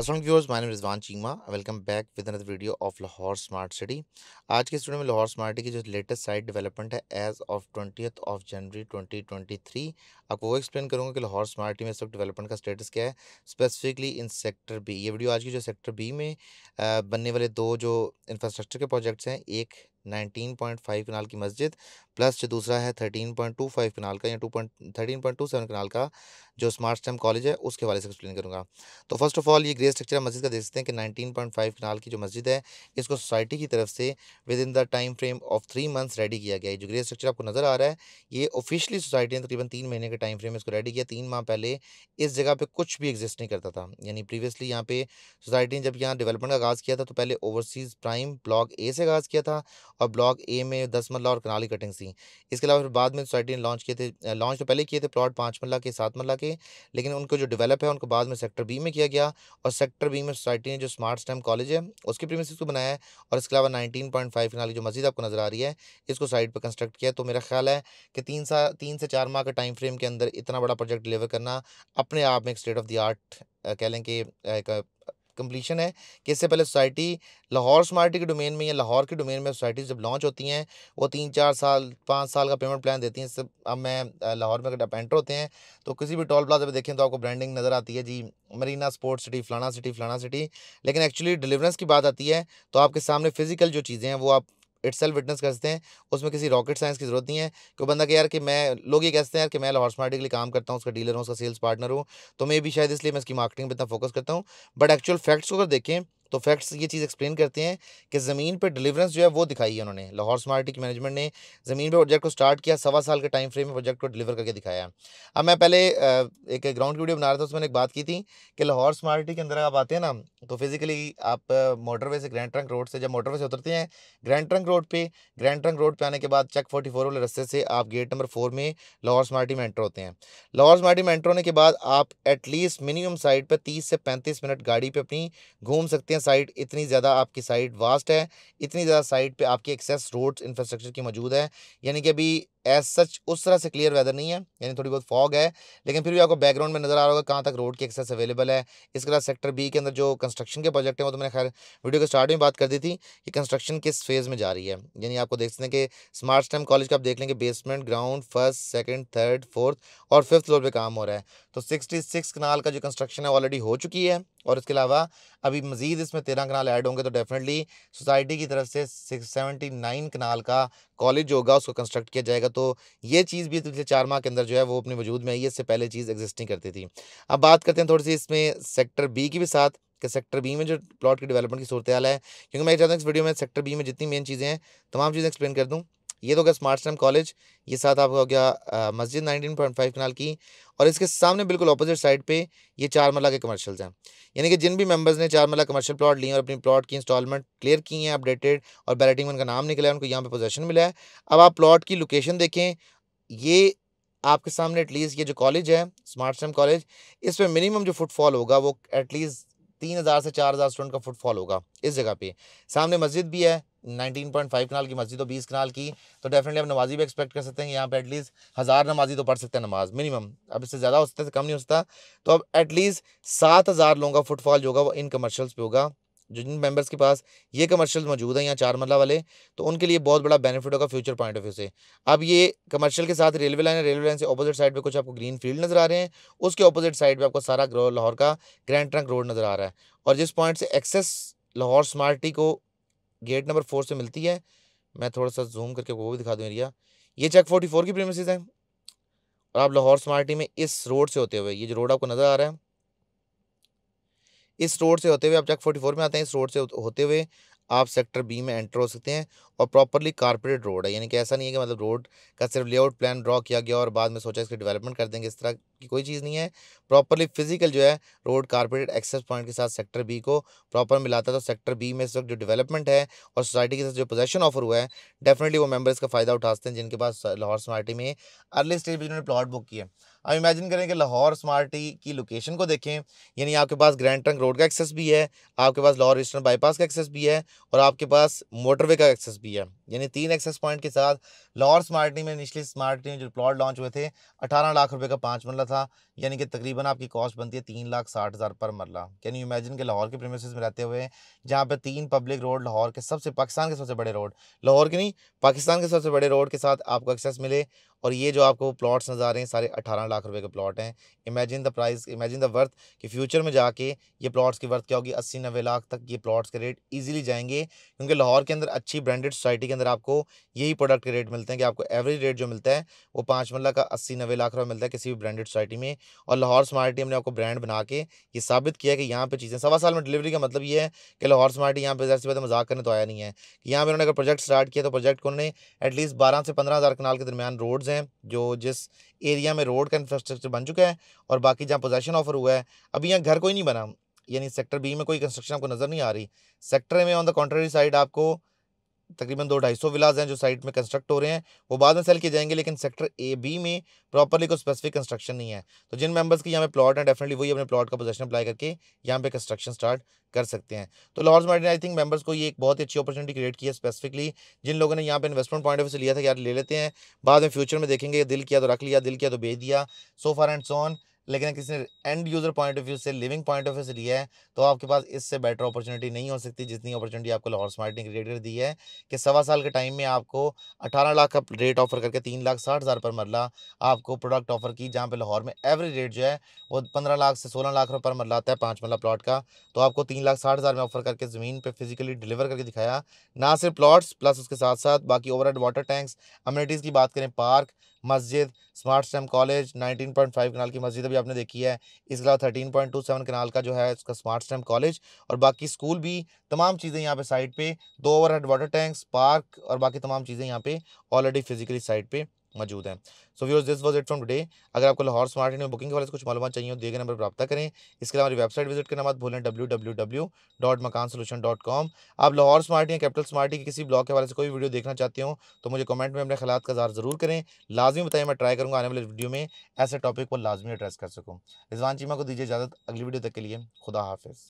Aslam viewers माय Rizwan Cheema welcome back with another video of Lahore smart city आज के स्टूडियो में लाहौर स्मार्ट सिटी की जो लेटेस्ट साइट डेवलपमेंट है as of twentieth of January 2023 आपको वो एक्सप्लेन करूँगा कि लाहौर स्मार्ट सिटी में इस वक्त डेवलपमेंट का स्टेटस क्या है स्पेसिफिकली इन सेक्टर बी ये वीडियो आज की जो सेक्टर बी में बनने वाले दो जो इंफ्रास्ट्रक्चर के प्रोजेक्ट्स हैं एक 19.5 कनाल की मस्जिद प्लस जो दूसरा है thirteen point two five kanal का या two point thirteen point two seven kanal का जो स्मार्ट स्टेम कॉलेज है उसके वाले से एक्सप्लेन करूँगा तो फर्स्ट ऑफ ऑल ये ग्रे स्ट्रक्चर मस्जिद का देख सकते हैं कि नाइनटीन पॉइंट फाइव कनाल की जो मस्जिद है इसको सोसाइटी की तरफ से within the time frame of three months ready किया गया है जो ग्रे स्ट्रक्चर आपको नज़र आ रहा है ये ऑफिशियली सोसाइटी ने तकरीबन तीन महीने के टाइम फ्रेम इसको रेडी किया तीन माह पहले इस जगह पर कुछ भी एग्जिस्ट नहीं करता था यानी प्रीवियसली यहाँ पे सोसाइटी ने जब यहाँ डेवलपमेंट का आगाज़ किया था तो पहले ओवरसीज़ प्राइम ब्लॉक ए से आगाज़ किया था और ब्लॉक ए में दस मल्ला और कनाली कटिंग सी इसके अलावा फिर बाद में सोसाइटी ने लॉन्च किए थे लॉन्च तो पहले किए थे प्लॉट पाँच मल्ला के सात मल्ला के लेकिन उनको जो डेवलप है उनको बाद में सेक्टर बी में किया गया और सेक्टर बी में सोसाइटी ने जो स्मार्ट स्टेम कॉलेज है उसके प्रीमिस को बनाया है और इसके अलावा नाइनटीन पॉइंट फाइव फिनाल जो मस्जिद आपको नज़र आ रही है इसको साइड पर कंस्ट्रक्ट किया तो मेरा ख्याल है कि तीन सा तीन से चार माह का टाइम फ्रेम के अंदर इतना बड़ा प्रोजेक्ट डिलीवर करना अपने आप में एक स्टेट ऑफ द आर्ट कह लें कि एक कंप्लीशन है कि इससे पहले सोसाइटी लाहौर स्मार्टी के डोमेन में या लाहौर के डोमेन में सोसाइटी जब लॉन्च होती हैं वो तीन चार साल पाँच साल का पेमेंट प्लान देती हैं इससे अब मैं लाहौर में अगर आप एंटर होते हैं तो किसी भी टोल प्लाजा पर देखें तो आपको ब्रांडिंग नज़र आती है जी मरीना स्पोर्ट्स सिटी फलाना सिटी फलाना सिटी लेकिन एक्चुअली डिलीवरेंस की बात आती है तो आपके सामने फ़िज़िकल जो चीज़ें हैं वो आप इट सेल्फ विटनेस कर सकते हैं उसमें किसी रॉकेट साइंस की जरूरत नहीं है कि बंदा कि यार कि मैं लोग ये कहते हैं यार कि मैं लाहौर स्मार्ट के लिए काम करता हूँ उसका डीलर हूँ उसका सेल्स पार्टनर हूँ तो मैं भी शायद इसलिए मैं इसकी मार्केटिंग पर इतना फोकस करता हूँ बट एक्चुअल फैक्ट्स को अगर देखें तो फैक्ट्स ये चीज़ एक्सप्लेन करते हैं कि ज़मीन पर डिलीवरेंस जो है वो दिखाई है उन्होंने लाहौर स्मार्टी के मैनेजमेंट ने ज़मीन पर प्रोजेक्ट को स्टार्ट किया सवा साल के टाइम फ्रेम में प्रोजेक्ट को डिलीवर करके दिखाया अब मैं पहले एक ग्राउंड की वीडियो बना रहा था उसमें एक बात की थी कि लाहौर स्मार्टी के अंदर आप आते हैं ना तो फिज़िकली आप मोटरवे से ग्रैंड ट्रंक रोड से जब मोटरवे से उतरते हैं ग्रैंड ट्रंक रोड पर ग्रैंड ट्रंक रोड पर आने के बाद चेक फोर्टी फोर वाले रस्ते से आप गेट नंबर फोर में लाहौर स्मार्टी में एंटर होते हैं लाहौर स्मार्टी में एंटर होने के बाद आप एटलीस्ट मिनिमम साइड पर तीस से पैंतीस मिनट गाड़ी पर अपनी घूम सकते हैं हैं साइट इतनी ज़्यादा आपकी साइट वास्ट है इतनी ज़्यादा साइट पे आपकी एक्सेस रोड्स इंफ्रास्ट्रक्चर की मौजूद है यानी कि अभी एज सच उस तरह से क्लियर वेदर नहीं है यानी थोड़ी बहुत फॉग है लेकिन फिर भी आपको बैकग्राउंड में नज़र आ रहा होगा कहाँ तक रोड की एक्सेस अवेलेबल है इसके अलावा सेक्टर बी के अंदर जो कंस्ट्रक्शन के प्रोजेक्ट हैं वो तो मैंने खैर वीडियो के स्टार्ट में बात कर दी थी कि कंस्ट्रक्शन किस फेज़ में जा रही है यानी आपको देख सकते हैं कि स्मार्ट स्टेम कॉलेज का आप देख लेंगे basement ground first second third fourth और फिफ्थ फ्लोर पर काम हो रहा है तो सिक्सटी सिक्स कनाल का जो कंस्ट्रक्शन है ऑलरेडी हो चुकी है और इसके अलावा अभी मज़ीद इसमें तेरह कनाल ऐड होंगे तो डेफिनेटली सोसाइटी की तरफ से सिक्स सेवेंटी नाइन कनाल का कॉलेज जो होगा उसको कंस्ट्रक्ट किया जाएगा तो ये चीज़ भी पिछले चार माह के अंदर जो है वो अपने वजूद में आई है इससे पहले चीज़ एग्जिस्ट नहीं करती थी अब बात करते हैं थोड़ी सी इसमें सेक्टर बी की भी साथ कि सेक्टर बी में जो प्लॉट की डेवलपमेंट की सूरत हाल है क्योंकि मैं चाहता हूँ इस वीडियो में सेक्टर बी में जितनी मेन चीज़ें हैं तमाम चीज़ें एक्सप्लेन कर दूँ ये तो गया स्मार्ट स्टैम कॉलेज ये साथ आपका हो गया मस्जिद नाइनटीन पॉइंट फाइव कनाल की और इसके सामने बिल्कुल अपोजिट साइड पे ये चार मरला के कमर्शियल्स हैं यानी कि जिन भी मेंबर्स ने चार मरला कमर्शियल प्लॉट लिए और अपनी प्लॉट की इंस्टॉलमेंट क्लियर की हैं अपडेटेड और बैलेटिंग में उनका नाम निकला है उनको यहाँ पर पोजेशन मिला है अब आप प्लॉट की लोकेशन देखें ये आपके सामने एटलीस्ट ये जो कॉलेज है स्मार्ट स्टैम कॉलेज इस पर मिनिमम जो फुटफॉल होगा वो एटलीस्ट तीन हज़ार से चार हज़ार स्टूडेंट का फुटफॉल होगा इस जगह पे सामने मस्जिद भी है 19.5 कनाल की मस्जिद हो बीस कनाल की तो डेफिनेटली आप नमाजी भी एक्सपेक्ट कर सकते हैं यहाँ पे एटलीस्ट हज़ार नमाजी तो पढ़ सकते हैं नमाज मिनिमम अब इससे ज़्यादा हो सकता है कम नहीं हो सकता तो अब एटलीस्ट सात हज़ार लोगों का फुटफॉल जो होगा वो इन कमर्शल्स पे होगा जो जिन मेंबर्स के पास ये कमर्शियल मौजूद हैं यहाँ चार मल्ला वाले तो उनके लिए बहुत बड़ा बेनिफिट होगा फ्यूचर पॉइंट ऑफ व्यू से अब ये कमर्शियल के साथ रेलवे लाइन है रेलवे लाइन से अपोजिट साइड पे कुछ आपको ग्रीन फील्ड नज़र आ रहे हैं उसके अपोजिट साइड पे आपको सारा लाहौर का ग्रैंड ट्रंक रोड नज़र आ रहा है और जिस पॉइंट से एक्सेस लाहौर स्मार्टी को गेट नंबर फोर से मिलती है मैं थोड़ा सा जूम करके वो भी दिखा दूँ एरिया ये चेक फोर्टी फोर की प्रेमिस हैं और आप लाहौर स्मार्टी में इस रोड से होते हुए ये जो रोड आपको नज़र आ रहा है इस रोड से होते हुए आप चेक फोर्टी फोर में आते हैं इस रोड से होते हुए आप सेक्टर बी में एंटर हो सकते हैं और प्रॉपरली कारपोरेट रोड है यानी कि ऐसा नहीं है कि मतलब रोड का सिर्फ लेआउट प्लान ड्रॉ किया गया और बाद में सोचा इसकी डेवलपमेंट कर देंगे इस तरह की कोई चीज़ नहीं है प्रॉपरली फिजिकल जो है रोड कारपोरेट एक्सेस पॉइंट के साथ सेक्टर बी को प्रॉपर मिलाता है तो सेक्टर बी में इस वक्त जो डेवलपमेंट है और सोसाइटी के साथ जो पोजेशन ऑफर हुआ है डेफिनेटली वो मेबर्स का फ़ायदा उठा सकते हैं जिनके पास लाहौर सोसाइटी में अर्ली स्टेज पर जिन्होंने प्लाट बुक किया अब इमेजिन करें कि लाहौर स्मार्टी की लोकेशन को देखें यानी आपके पास ग्रैंड ट्रंक रोड का एक्सेस भी है आपके पास लाहौर ईस्टर्न बाईपास का एक्सेस भी है और आपके पास मोटरवे का एक्सेस भी है यानी तीन एक्सेस पॉइंट के साथ लाहौर स्मार्टी में निचली स्मार्टी में जो प्लॉट लॉन्च हुए थे अठारह लाख रुपये का पाँच मरला था यानी कि तकरीबन आपकी कॉस्ट बनती है तीन लाख साठ हज़ार पर मरला कैन यू इमेजिन के लाहौर के प्रेमिस में रहते हुए जहाँ पर तीन पब्लिक रोड लाहौर के सबसे पाकिस्तान के सबसे बड़े रोड लाहौर के नहीं पाकिस्तान के सबसे बड़े रोड के साथ आपको एक्सेस मिले और ये जो आपको प्लॉट्स नज़र आ रहे हैं सारे अठारह लाख रुपए के प्लॉट हैं imagine the price imagine the worth कि फ्यूचर में जाके ये प्लॉट्स की वर्थ क्या होगी अस्सी नब्बे लाख तक ये प्लॉट्स के रेट ईजिली जाएंगे क्योंकि लाहौर के अंदर अच्छी ब्रांडेड सोसाइटी के अंदर आपको यही प्रोडक्ट के रेट मिलते हैं कि आपको एवरेज रेट जो मिलता है वो पाँच मल्ला का अस्सी नब्बे लाख रुपये मिलता है किसी भी ब्रांडेड सोसाइटी में और लाहौर स्मार्टी हमने आपको ब्रांड बना के ये साबित किया कि यहाँ पर चीज़ें सवा साल में डिलीवरी का मतलब ये है कि लाहौर स्मार्टी यहाँ पर जैसे बात मजाक करने तो आया नहीं है कि यहाँ पर उन्होंने अगर प्रोजेक्ट स्टार्ट किया तो प्रोजेक्ट को उन्होंने एटलीस्ट बारह से पंद्रह हज़ार कनाल के दरमियान रोड्स हैं जो जिस एरिया में रोड का इंफ्रास्ट्रक्चर बन चुका है और बाकी जहाँ पोजेशन ऑफर हुआ है अभी यहाँ घर कोई नहीं बना यानी सेक्टर बी में कोई कंस्ट्रक्शन आपको नज़र नहीं आ रही सेक्टर में ऑन द कॉन्ट्रेरी साइड आपको तकरीबन दो ढाई सौ विलाज हैं जो साइट में कंस्ट्रक्ट हो रहे हैं वो बाद में सेल किए जाएंगे लेकिन सेक्टर ए बी में प्रॉपरली कोई स्पेसिफिक कंस्ट्रक्शन नहीं है तो जिन मेंबर्स की यहाँ पे प्लॉट है डेफिनेटली वही अपने प्लॉट का पोजेशन अप्लाई करके यहाँ पे कंस्ट्रक्शन स्टार्ट कर सकते हैं तो Lahore smart I think members को ये एक बहुत अच्छी अपॉर्चुनिटी क्रिएट की है स्पेसिफिकली जिन लोगों ने यहाँ पे इन्वेस्टमेंट पॉइंट ऑफ व्यू से लिया था यार ले लेते हैं बाद में फ्यूचर में देखेंगे दिल किया तो रख लिया दिल किया तो बेच दिया सो फार एंड सोन लेकिन किसी end user point of view से लिविंग पॉइंट ऑफ व्यू से लिया है तो आपके पास इससे बेटर अपॉर्चुनिटी नहीं हो सकती जितनी अपॉर्चुनिटी आपको लाहौर स्मार्ट ने क्रिएट कर दी है कि सवा साल के टाइम में आपको अठारह लाख का रेट ऑफर करके तीन लाख साठ हज़ार पर मरला आपको प्रोडक्ट ऑफर की जहाँ पर लाहौर में एवरेज रेट जो है वो पंद्रह लाख से सोलह लाख रुपये पर मरला आता है पाँच मरला प्लाट का तो आपको तीन लाख साठ हज़ार में ऑफर करके ज़मीन पर फिजिकली डिलीवर करके दिखाया ना सिर्फ प्लाट्स प्लस उसके साथ साथ बाकी ओवर वाटर टैंक्स अम्यूनिटीज़ की बात करें पार्क मस्जिद स्मार्ट स्टैम कॉलेज 19.5 कनाल की मस्जिद अभी आपने देखी है इसके अलावा 13.27 कनाल का जो है उसका स्मार्ट स्टैम कॉलेज और बाकी स्कूल भी तमाम चीज़ें यहाँ पे साइड पे दो overhead water tanks park और बाकी तमाम चीज़ें यहाँ पे ऑलरेडी फिजिकली साइड पे मौजूद हैं so views this was it from today अगर आपको लाहौर स्मार्ट में बुकिंग के वाले से कुछ मालूम चाहिए दिए गए नंबर पर रब्ता करें इसके अलावा हमारी वेबसाइट विजिट करना मत भूलें W W W dot Makaan solution dot com आप लाहौर स्मार्ट या कैपिटल स्मार्ट के किसी ब्लॉग के वाले से कोई वीडियो देखना चाहते हो तो मुझे कमेंट में अपने ख्याल का जार जरूर करें लाजमी बताएं मैं ट्राई करूँगा आने वाले वीडियो में ऐसे टॉपिक को लाजमी एड्रेस कर सकूँ रिजवान चीमा को दीजिए इजाज़त अगली वीडियो तक के लिए खुदा हाफिज़